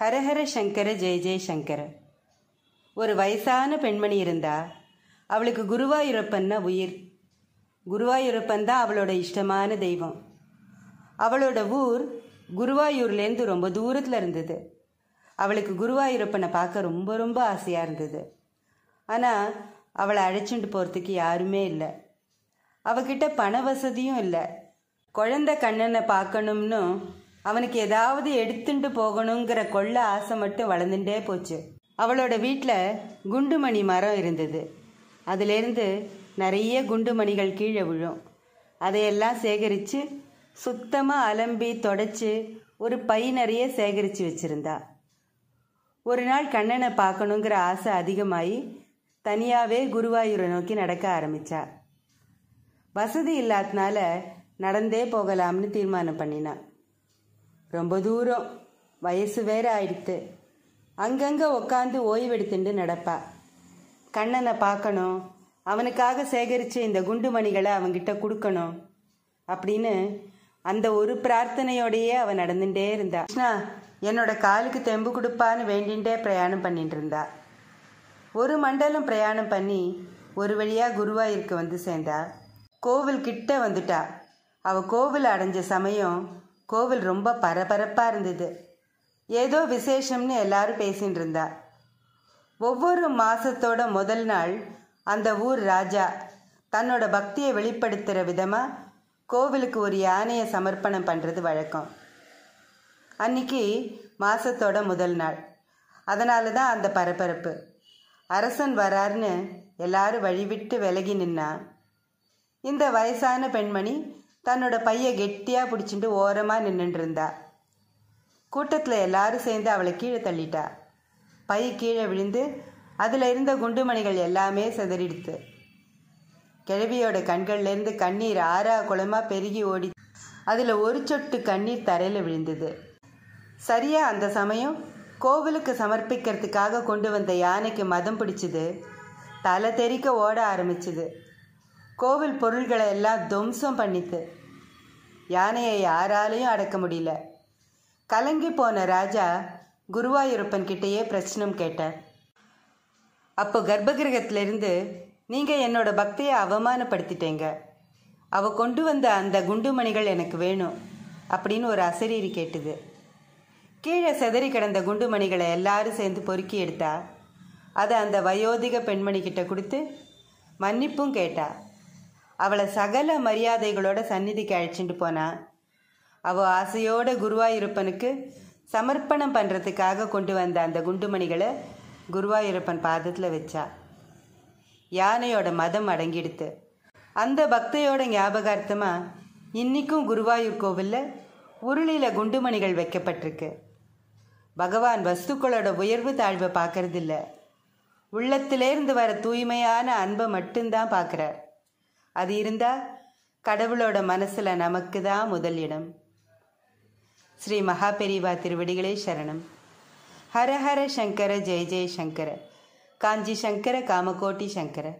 ஹரஹர சங்கர ஜெய ஜெயசங்கர ஒரு வயசான பெண்மணி இருந்தா அவளுக்கு குருவாயூரப்பன்னா உயிர் குருவாயூரப்பன் தான் அவளோட இஷ்டமான தெய்வம் அவளோட ஊர் குருவாயூர்லேருந்து ரொம்ப தூரத்தில் இருந்தது அவளுக்கு குருவாயூரப்பனை பார்க்க ரொம்ப ரொம்ப ஆசையாக இருந்தது ஆனால் அவளை அழைச்சிட்டு போகிறதுக்கு யாருமே இல்லை அவகிட்ட பண வசதியும் இல்லை குழந்த கண்ணனை பார்க்கணும்னு அவனுக்கு ஏதாவது எடுத்துட்டு போகணுங்கிற கொள்ள ஆசை மட்டும் வளர்ந்துட்டே போச்சு அவளோட வீட்டில் குண்டுமணி மரம் இருந்தது அதுலேருந்து நிறைய குண்டுமணிகள் கீழே விழும் அதையெல்லாம் சேகரித்து சுத்தமாக அலம்பி தொடச்சி ஒரு பை நிறைய சேகரித்து வச்சுருந்தா ஒரு நாள் கண்ணனை பார்க்கணுங்கிற ஆசை அதிகமாகி தனியாகவே குருவாயூரை நோக்கி நடக்க ஆரம்பித்தா வசதி இல்லாதனால நடந்தே போகலாம்னு தீர்மானம் பண்ணினான் ரொம்ப தூரம் வயசு வேற ஆயிடுத்து அங்கங்கே உக்காந்து ஓய்வெடுத்துண்டு நடப்பா கண்ணனை பார்க்கணும் அவனுக்காக சேகரிச்ச இந்த குண்டு மணிகளை அவங்கிட்ட கொடுக்கணும் அப்படின்னு அந்த ஒரு பிரார்த்தனையோடையே அவன் நடந்துட்டே இருந்தா கிருஷ்ணா என்னோட காலுக்கு தெம்பு கொடுப்பான்னு வேண்டிகிட்டே பிரயாணம் பண்ணிட்டு இருந்தா ஒரு மண்டலம் பிரயாணம் பண்ணி ஒரு வழியாக குருவாயிருக்கு வந்து சேர்ந்தா கோவில் கிட்ட வந்துட்டா அவள் கோவில் அடைஞ்ச சமயம் கோவில் ரொம்ப பரபரப்பாக இருந்தது ஏதோ விசேஷம்னு எல்லாரும் பேசிகிட்டு இருந்தா ஒவ்வொரு மாதத்தோட முதல் நாள் அந்த ஊர் ராஜா தன்னோட பக்தியை வெளிப்படுத்துகிற விதமாக கோவிலுக்கு ஒரு யானையை சமர்ப்பணம் பண்ணுறது வழக்கம் அன்னைக்கு மாதத்தோட முதல் நாள் அதனால தான் அந்த பரபரப்பு அரசன் வராருன்னு எல்லாரும் வழிவிட்டு விலகி நின்னா இந்த வயசான பெண்மணி தன்னோட பைய கெட்டியாக பிடிச்சிட்டு ஓரமாக நின்றுட்டு இருந்தா கூட்டத்தில் எல்லாரும் சேர்ந்து அவளை கீழே தள்ளிட்டா பை கீழே விழுந்து அதில் இருந்த குண்டுமணிகள் எல்லாமே செதறிடுத்து கிழவியோட கண்கள்லேருந்து கண்ணீர் ஆறா குளமாக பெருகி ஓடி அதில் ஒரு சொட்டு கண்ணீர் தரையில் விழுந்தது சரியா அந்த சமயம் கோவிலுக்கு சமர்ப்பிக்கிறதுக்காக கொண்டு வந்த யானைக்கு மதம் பிடிச்சது தலை தெறிக்க ஓட ஆரம்பிச்சுது கோவில் பொருள்களை எல்லாம் துவம்சம் பண்ணித்து யானையை யாராலையும் அடக்க முடியல கலங்கி போன ராஜா குருவாயூரப்பன் கிட்டேயே பிரச்சனம் கேட்டார் அப்போ கர்ப்பகிரகத்திலிருந்து நீங்கள் என்னோட பக்தியை அவமானப்படுத்திட்டீங்க அவ கொண்டு வந்த அந்த குண்டுமணிகள் எனக்கு வேணும் அப்படின்னு ஒரு அசரீரி கேட்டுது கீழே செதறி கிடந்த குண்டுமணிகளை எல்லாரும் சேர்ந்து பொறுக்கி எடுத்தா அதை அந்த வயோதிக பெண்மணி கிட்ட கொடுத்து மன்னிப்பும் கேட்டா அவளை சகல மரியாதைகளோட சந்நிதிக்கு அழைச்சிட்டு போனா அவள் ஆசையோட குருவாயூரப்பனுக்கு சமர்ப்பணம் பண்ணுறதுக்காக கொண்டு வந்த அந்த குண்டுமணிகளை குருவாயூரப்பன் பாதத்தில் வச்சா யானையோட மதம் அடங்கிடுத்து அந்த பக்தையோட ஞாபகார்த்தமாக இன்னைக்கும் குருவாயூர் கோவிலில் உருளியில் குண்டுமணிகள் வைக்கப்பட்டிருக்கு பகவான் வஸ்துக்களோட உயர்வு தாழ்வை பார்க்கறதில்ல உள்ளத்திலேருந்து வர தூய்மையான அன்பை மட்டும்தான் பார்க்குறார் அது இருந்தால் கடவுளோட மனசில் நமக்கு தான் முதல் இடம் ஸ்ரீ பெரிவா திருவடிகளே சரணம் ஹர ஹர சங்கர ஜெய ஜெய சங்கர காஞ்சி சங்கர காமகோட்டி சங்கர